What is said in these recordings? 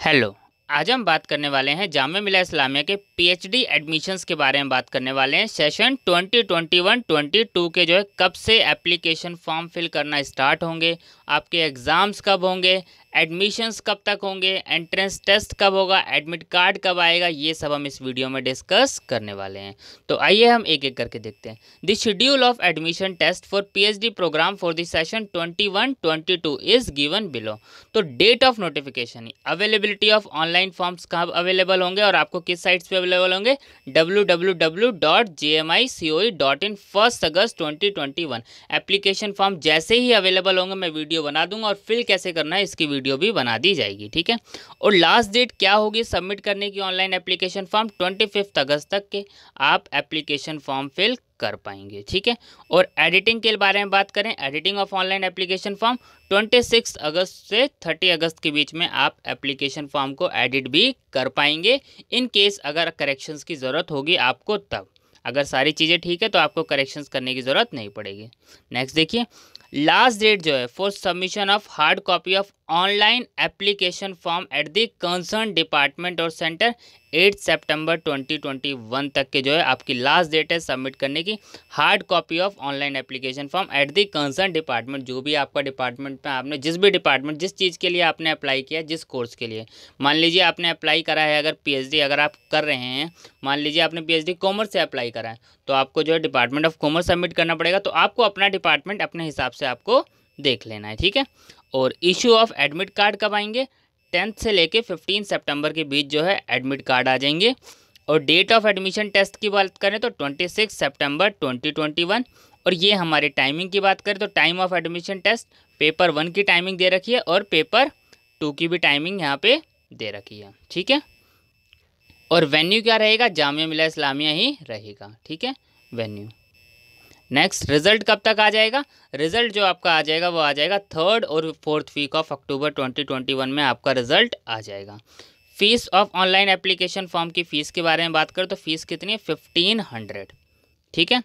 hello आज हम बात करने वाले हैं जाम मिला इस्लामिया के पीएचडी एडमिशंस के बारे में बात करने वाले हैं सेशन 2021 22 के जो है कब से एप्लीकेशन फॉर्म फिल करना स्टार्ट होंगे आपके एग्ज़ाम्स कब होंगे एडमिशंस कब तक होंगे एंट्रेंस टेस्ट कब होगा एडमिट कार्ड कब आएगा ये सब हम इस वीडियो में डिस्कस करने वाले हैं तो आइए हम एक एक करके देखते हैं the schedule of admission test for PhD programme for the session 21 22 is given below तो date of notification availability of online online forms कहाँ अवेलेबल होंगे और आपको किस साइट्स पे अवेलेबल होंगे W W W dot J M I C O dot in first August twenty twenty one application form जैसे ही अवेलेबल होंगे मैं वीडियो बना दूंगा और फिल कैसे करना है इसकी वीडियो भी बना दी जाएगी ठीक है और लास्ट डेट क्या होगी सबमिट करने की online application form twenty fifth August तक के आप एप्लीकेशन फॉर्म फिल कर पाएंगे ठीक है और एडिटिंग के बारे में बात करें editing of online application form 26 अगस्त से 30 अगस्त के बीच में आप एप्लीकेशन फॉर्म को एडिट भी कर पाएंगे इन केस अगर करेक्शंस की ज़रूरत होगी आपको तब अगर सारी चीज़ें ठीक है तो आपको करेक्शंस करने की ज़रूरत नहीं पड़ेगी नेक्स्ट देखिए लास्ट डेट जो है for submission of hard copy of online application form at the concern department और सेंटर 8 सितंबर 2021 तक के जो है आपकी लास्ट डेट है सबमिट करने की hard copy of online application form at the concern department जो भी आपका डिपार्टमेंट में आपने जिस भी डिपार्टमेंट जिस चीज़ के लिए आपने अप्लाई किया जिस कोर्स के लिए मान लीजिए आपने अप्लाई करा है अगर पी अगर आप कर रहे हैं मान लीजिए आपने पी कॉमर्स से अप्लाई करा है तो आपको जो है डिपार्टमेंट ऑफ कॉमर्स सबमिट करना पड़ेगा तो आपको अपना डिपार्टमेंट अपने हिसाब से आपको देख लेना है ठीक है और इशू ऑफ एडमिट कार्ड कब आएंगे टेंथ से लेके फिफ्टीन सितंबर के बीच जो है एडमिट कार्ड आ जाएंगे और डेट ऑफ एडमिशन टेस्ट की बात करें तो twenty six September twenty twenty one और ये हमारे टाइमिंग की बात करें तो time of admission test paper one की टाइमिंग दे रखी है और पेपर टू की भी टाइमिंग यहाँ पर दे रखी है ठीक है और वेन्यू क्या रहेगा जामिया मिला इस्लामिया ही रहेगा ठीक है वेन्यू नेक्स्ट रिजल्ट कब तक आ जाएगा रिजल्ट जो आपका आ जाएगा वो आ जाएगा थर्ड और फोर्थ वीक ऑफ अक्टूबर 2021 में आपका रिजल्ट आ जाएगा fees of online application form की फ़ीस के बारे में बात करें तो फीस कितनी है फिफ्टीन हंड्रेड ठीक है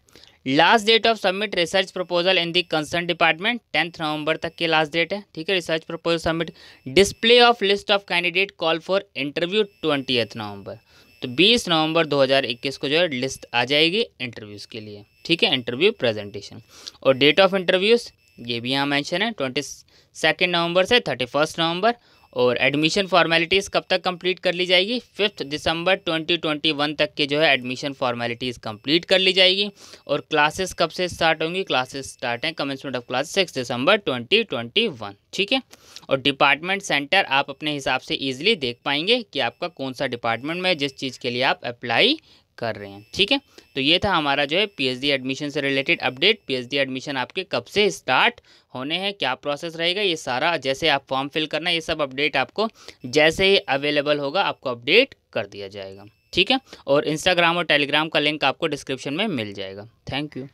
last date of submit research proposal in the concern department tenth November तक की लास्ट डेट है ठीक है research proposal submit display of list of candidate call for interview twenty November तो 20 नवंबर 2021 को जो है लिस्ट आ जाएगी इंटरव्यूज़ के लिए ठीक है इंटरव्यू प्रेजेंटेशन और डेट ऑफ इंटरव्यूज़ ये भी यहाँ मैंशन है ट्वेंटी सेकेंड नवंबर से थर्टी फर्स्ट नवंबर और एडमिशन फॉर्मेलिटीज़ कब तक कंप्लीट कर ली जाएगी फिफ्थ दिसंबर 2021 तक के जो है एडमिशन फॉर्मेलिटीज़ कंप्लीट कर ली जाएगी और क्लासेस कब से स्टार्ट होंगी क्लासेस स्टार्ट हैं commencement of class six December 2021 ठीक है और डिपार्टमेंट सेंटर आप अपने हिसाब से ईजिली देख पाएंगे कि आपका कौन सा डिपार्टमेंट में जिस चीज़ के लिए आप अप्लाई कर रहे हैं ठीक है तो ये था हमारा जो है पीएचडी एडमिशन से रिलेटेड अपडेट पीएचडी एडमिशन आपके कब से स्टार्ट होने हैं क्या प्रोसेस रहेगा ये सारा जैसे आप फॉर्म फिल करना ये सब अपडेट आपको जैसे ही अवेलेबल होगा आपको अपडेट कर दिया जाएगा ठीक है और इंस्टाग्राम और टेलीग्राम का लिंक आपको डिस्क्रिप्शन में मिल जाएगा थैंक यू